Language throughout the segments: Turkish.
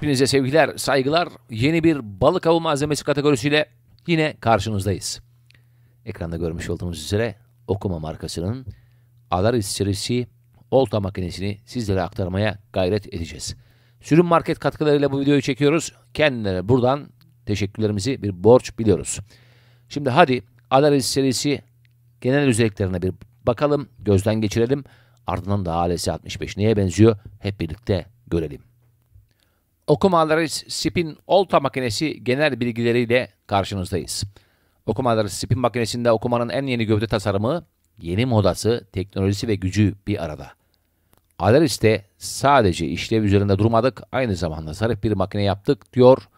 Hepinize sevgiler, saygılar. Yeni bir balık avı malzemesi kategorisiyle yine karşınızdayız. Ekranda görmüş olduğunuz üzere Okuma markasının Alaris serisi olta makinesini sizlere aktarmaya gayret edeceğiz. Sürüm market katkılarıyla bu videoyu çekiyoruz. Kendilerine buradan teşekkürlerimizi bir borç biliyoruz. Şimdi hadi Alaris serisi genel özelliklerine bir bakalım, gözden geçirelim. Ardından da ALS 65 neye benziyor hep birlikte görelim. Okumaları Spin Olta makinesi genel bilgileriyle karşınızdayız. Okumaları Spin makinesinde okumanın en yeni gövde tasarımı, yeni modası, teknolojisi ve gücü bir arada. Alaris'te sadece işlev üzerinde durmadık, aynı zamanda zarif bir makine yaptık diyor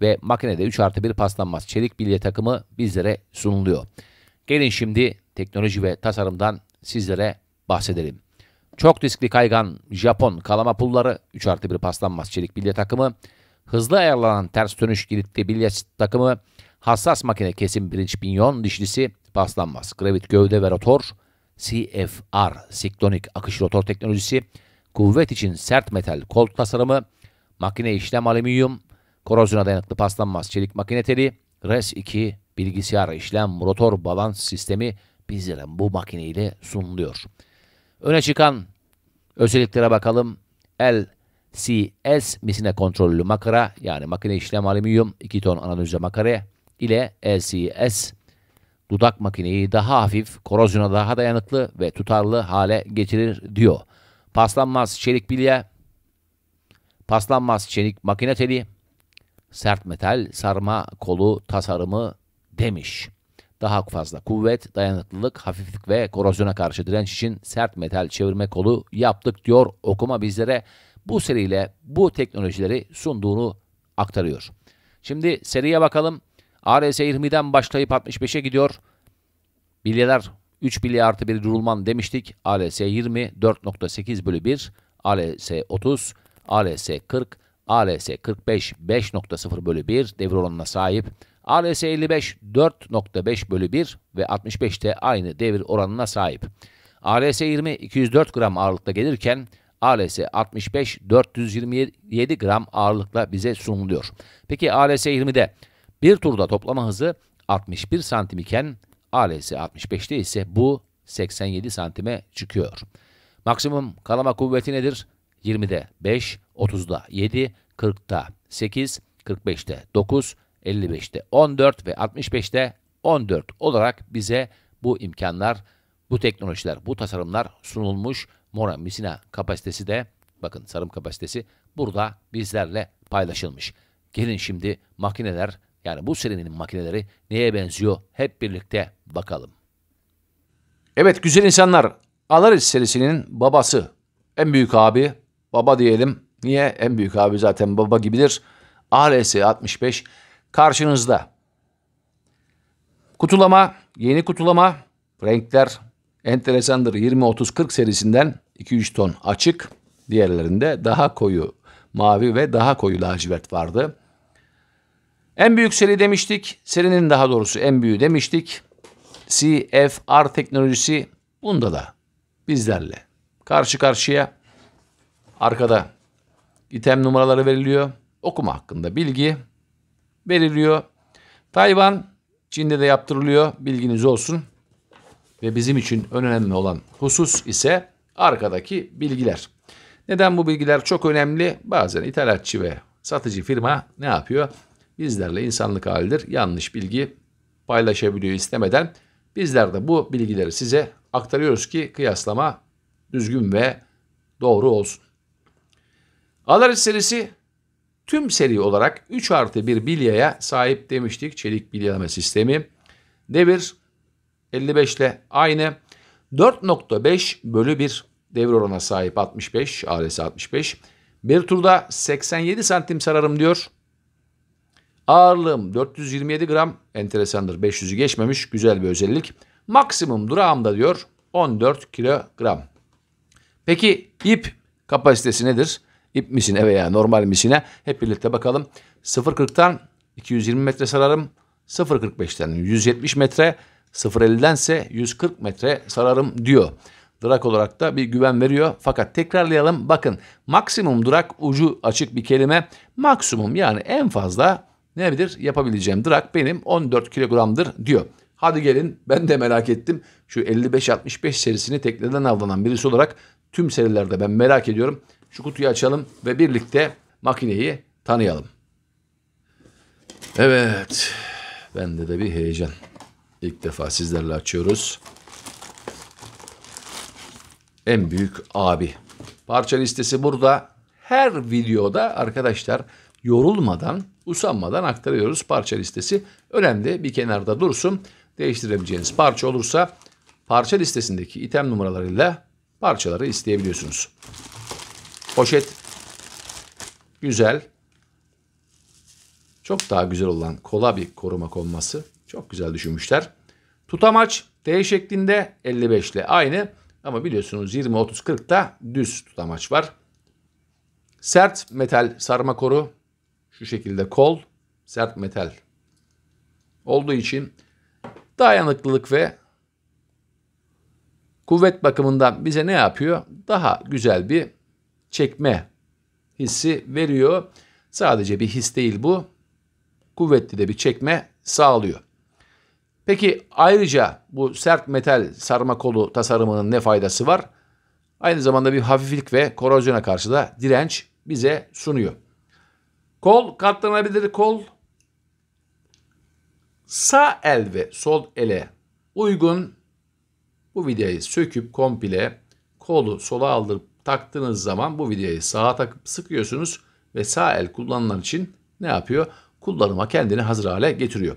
ve makinede 3 artı 1 paslanmaz çelik bilye takımı bizlere sunuluyor. Gelin şimdi teknoloji ve tasarımdan sizlere bahsedelim. Çok riskli kaygan Japon kalama pulları 3 artı 1 paslanmaz çelik bilye takımı. Hızlı ayarlanan ters dönüş kilitli bilye takımı. Hassas makine kesim birinç pinyon dişlisi paslanmaz. Gravit gövde ve rotor. CFR siklonik akış rotor teknolojisi. Kuvvet için sert metal kol tasarımı. Makine işlem alüminyum. Korozyona dayanıklı paslanmaz çelik makine teli. RES 2 bilgisayar işlem rotor balans sistemi bizlere bu makineyle sunuluyor. Öne çıkan özelliklere bakalım. LCS misine kontrollü makara yani makine işlem alüminyum 2 ton analizle makara ile LCS dudak makineyi daha hafif, korozyona daha dayanıklı ve tutarlı hale getirir diyor. Paslanmaz çelik bilye, paslanmaz çelik makine teli, sert metal sarma kolu tasarımı demiş daha fazla kuvvet, dayanıklılık, hafiflik ve korozyona karşı direnç için sert metal çevirme kolu yaptık diyor okuma bizlere. Bu seriyle bu teknolojileri sunduğunu aktarıyor. Şimdi seriye bakalım. ARS 20'den başlayıp 65'e gidiyor. Bilyeler 3 bilye artı 1 durulman demiştik. ALS 20 4.8 bölü 1. ALS 30. ALS 40. ALS 45 5.0 bölü 1 devir oranına sahip. ALS 55 4.5 bölü 1 ve 65'te aynı devir oranına sahip. ALS 20 204 gram ağırlıkta gelirken ALS 65 427 gram ağırlıkla bize sunuluyor. Peki ALS 20'de bir turda toplama hızı 61 santim iken ALS 65'te ise bu 87 santime çıkıyor. Maksimum kalama kuvveti nedir? 20'de 5, 30'da 7, 40'da 8, 45'te 9, 55'te 14 ve 65'te 14 olarak bize bu imkanlar, bu teknolojiler, bu tasarımlar sunulmuş. Mora Misina kapasitesi de bakın sarım kapasitesi burada bizlerle paylaşılmış. Gelin şimdi makineler yani bu serinin makineleri neye benziyor hep birlikte bakalım. Evet güzel insanlar Alaris serisinin babası en büyük abi baba diyelim. Niye? En büyük abi zaten baba gibidir. RS 65 karşınızda. Kutulama, yeni kutulama, renkler enteresandır. 20-30-40 serisinden 2-3 ton açık, diğerlerinde daha koyu mavi ve daha koyu lacivert vardı. En büyük seri demiştik, serinin daha doğrusu en büyüğü demiştik. CFR teknolojisi bunda da bizlerle karşı karşıya arkada item numaraları veriliyor. Okuma hakkında bilgi veriliyor. Tayvan Çin'de de yaptırılıyor bilginiz olsun. Ve bizim için önemli olan husus ise arkadaki bilgiler. Neden bu bilgiler çok önemli? Bazen ithalatçı ve satıcı firma ne yapıyor? Bizlerle insanlık halidir. Yanlış bilgi paylaşabiliyor istemeden. Bizler de bu bilgileri size aktarıyoruz ki kıyaslama düzgün ve doğru olsun. Alaris serisi tüm seri olarak 3 artı 1 bilyaya sahip demiştik çelik bilyalama sistemi. Devir 55 ile aynı. 4.5 bölü 1 devir oranına sahip 65, adresi 65. Bir turda 87 santim sararım diyor. Ağırlığım 427 gram. Enteresandır 500'ü geçmemiş güzel bir özellik. Maksimum durağımda diyor 14 kilogram. Peki ip kapasitesi nedir? ip misine veya normal misine hep birlikte bakalım. 0.40'tan 220 metre sararım. 0.45'ten 170 metre, 0.50'den ise 140 metre sararım diyor. Durak olarak da bir güven veriyor. Fakat tekrarlayalım. Bakın maksimum durak ucu açık bir kelime. Maksimum yani en fazla ne bilir yapabileceğim durak benim 14 kilogramdır diyor. Hadi gelin ben de merak ettim. Şu 55-65 serisini tekneden avlanan birisi olarak tüm serilerde ben merak ediyorum. Şu kutuyu açalım ve birlikte makineyi tanıyalım. Evet. Bende de bir heyecan. İlk defa sizlerle açıyoruz. En büyük abi. Parça listesi burada. Her videoda arkadaşlar yorulmadan, usanmadan aktarıyoruz parça listesi. Önemli bir kenarda dursun. Değiştirebileceğiniz parça olursa parça listesindeki item numaralarıyla parçaları isteyebiliyorsunuz. Poşet güzel. Çok daha güzel olan kola bir koruma konması. Çok güzel düşünmüşler. Tutamaç T şeklinde 55 ile aynı. Ama biliyorsunuz 20, 30, 40'da düz tutamaç var. Sert metal sarma koru. Şu şekilde kol. Sert metal olduğu için dayanıklılık ve kuvvet bakımından bize ne yapıyor? Daha güzel bir çekme hissi veriyor. Sadece bir his değil bu. Kuvvetli de bir çekme sağlıyor. Peki ayrıca bu sert metal sarma kolu tasarımının ne faydası var? Aynı zamanda bir hafiflik ve korozyona karşı da direnç bize sunuyor. Kol katlanabilir kol sağ el ve sol ele uygun bu videoyu söküp komple kolu sola aldırıp taktığınız zaman bu vidayı sağa takıp sıkıyorsunuz ve sağ el kullanılan için ne yapıyor? Kullanıma kendini hazır hale getiriyor.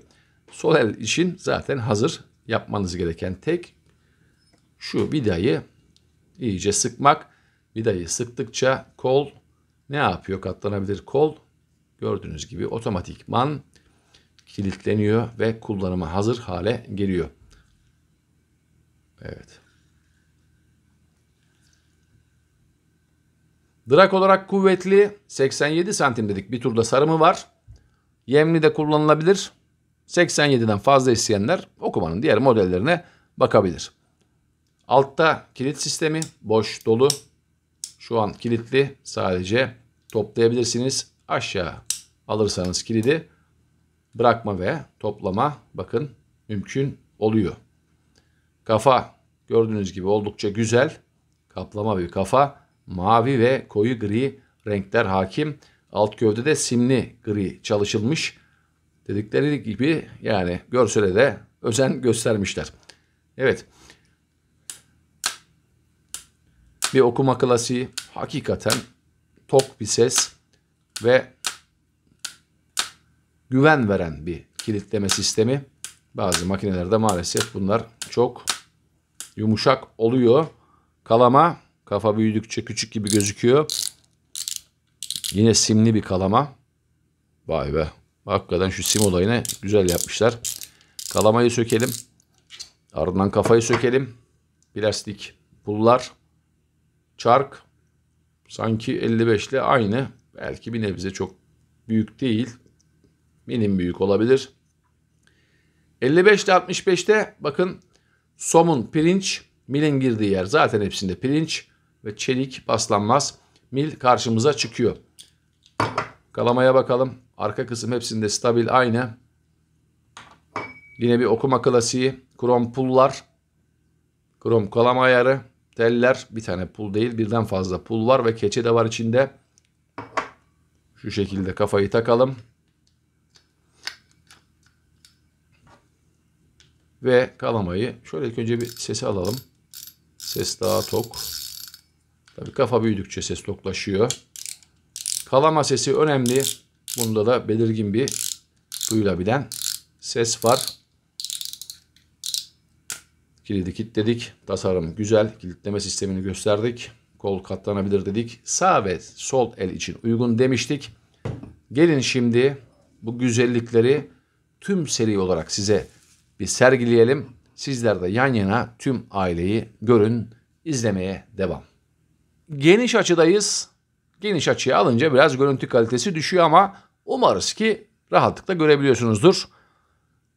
Sol el için zaten hazır yapmanız gereken tek şu vidayı iyice sıkmak. Vidayı sıktıkça kol ne yapıyor? Katlanabilir kol gördüğünüz gibi otomatikman kilitleniyor ve kullanıma hazır hale geliyor. Evet. Drak olarak kuvvetli 87 santim dedik. Bir turda sarımı var. Yemli de kullanılabilir. 87'den fazla isteyenler okumanın diğer modellerine bakabilir. Altta kilit sistemi boş dolu. Şu an kilitli sadece toplayabilirsiniz. Aşağı alırsanız kilidi bırakma ve toplama bakın mümkün oluyor. Kafa gördüğünüz gibi oldukça güzel kaplama bir kafa mavi ve koyu gri renkler hakim. Alt gövdede simli gri çalışılmış. Dedikleri gibi yani görsele de özen göstermişler. Evet. Bir okuma klasiği hakikaten tok bir ses ve güven veren bir kilitleme sistemi. Bazı makinelerde maalesef bunlar çok yumuşak oluyor. Kalama Kafa büyüdükçe küçük gibi gözüküyor. Yine simli bir kalama. Vay be. Hakikaten şu sim olayını güzel yapmışlar. Kalamayı sökelim. Ardından kafayı sökelim. Plastik pullar. Çark. Sanki 55 ile aynı. Belki bir nebze çok büyük değil. Minim büyük olabilir. 55 ile 65'te bakın somun, pirinç, milin girdiği yer. Zaten hepsinde pirinç ve çelik paslanmaz mil karşımıza çıkıyor. Kalamaya bakalım. Arka kısım hepsinde stabil aynı. Yine bir okuma klasiği. Krom pullar. Krom kalama ayarı. Teller. Bir tane pul değil birden fazla pul var ve keçe de var içinde. Şu şekilde kafayı takalım. Ve kalamayı şöyle ilk önce bir sesi alalım. Ses daha tok. Tabii kafa büyüdükçe ses toklaşıyor. Kalama sesi önemli. Bunda da belirgin bir duyulabilen ses var. Kilidi kilitledik. Tasarım güzel. Kilitleme sistemini gösterdik. Kol katlanabilir dedik. Sağ ve sol el için uygun demiştik. Gelin şimdi bu güzellikleri tüm seri olarak size bir sergileyelim. Sizler de yan yana tüm aileyi görün, izlemeye devam geniş açıdayız. Geniş açıya alınca biraz görüntü kalitesi düşüyor ama umarız ki rahatlıkla görebiliyorsunuzdur.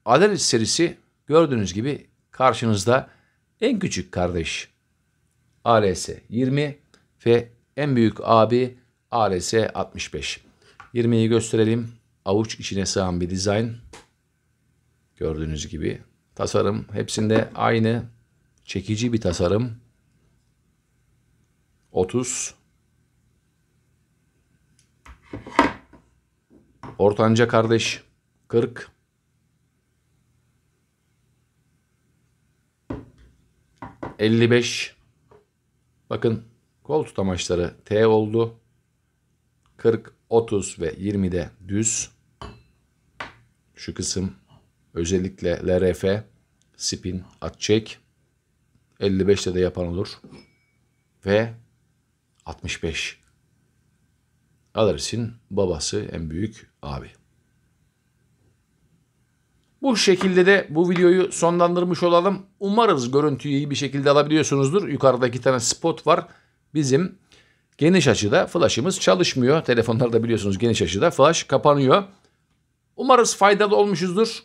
Adaliz serisi gördüğünüz gibi karşınızda en küçük kardeş ALS 20 ve en büyük abi ALS 65. 20'yi gösterelim. Avuç içine sığan bir dizayn. Gördüğünüz gibi tasarım hepsinde aynı çekici bir tasarım. 30 Ortanca kardeş 40 55 Bakın kol tutamaçları T oldu. 40, 30 ve de düz. Şu kısım özellikle LRF spin at çek. 55'te de yapan olur. Ve 65. Alaris'in babası en büyük abi. Bu şekilde de bu videoyu sonlandırmış olalım. Umarız görüntüyü iyi bir şekilde alabiliyorsunuzdur. Yukarıdaki iki tane spot var. Bizim geniş açıda flash'ımız çalışmıyor. Telefonlarda biliyorsunuz geniş açıda flash kapanıyor. Umarız faydalı olmuşuzdur.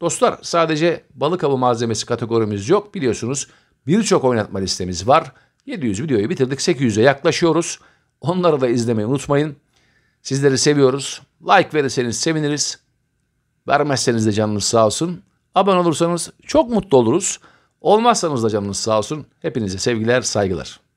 Dostlar sadece balık avı malzemesi kategorimiz yok. Biliyorsunuz birçok oynatma listemiz var. 700 videoyu bitirdik. 800'e yaklaşıyoruz. Onları da izlemeyi unutmayın. Sizleri seviyoruz. Like verirseniz seviniriz. Vermezseniz de canınız sağ olsun. Abone olursanız çok mutlu oluruz. Olmazsanız da canınız sağ olsun. Hepinize sevgiler, saygılar.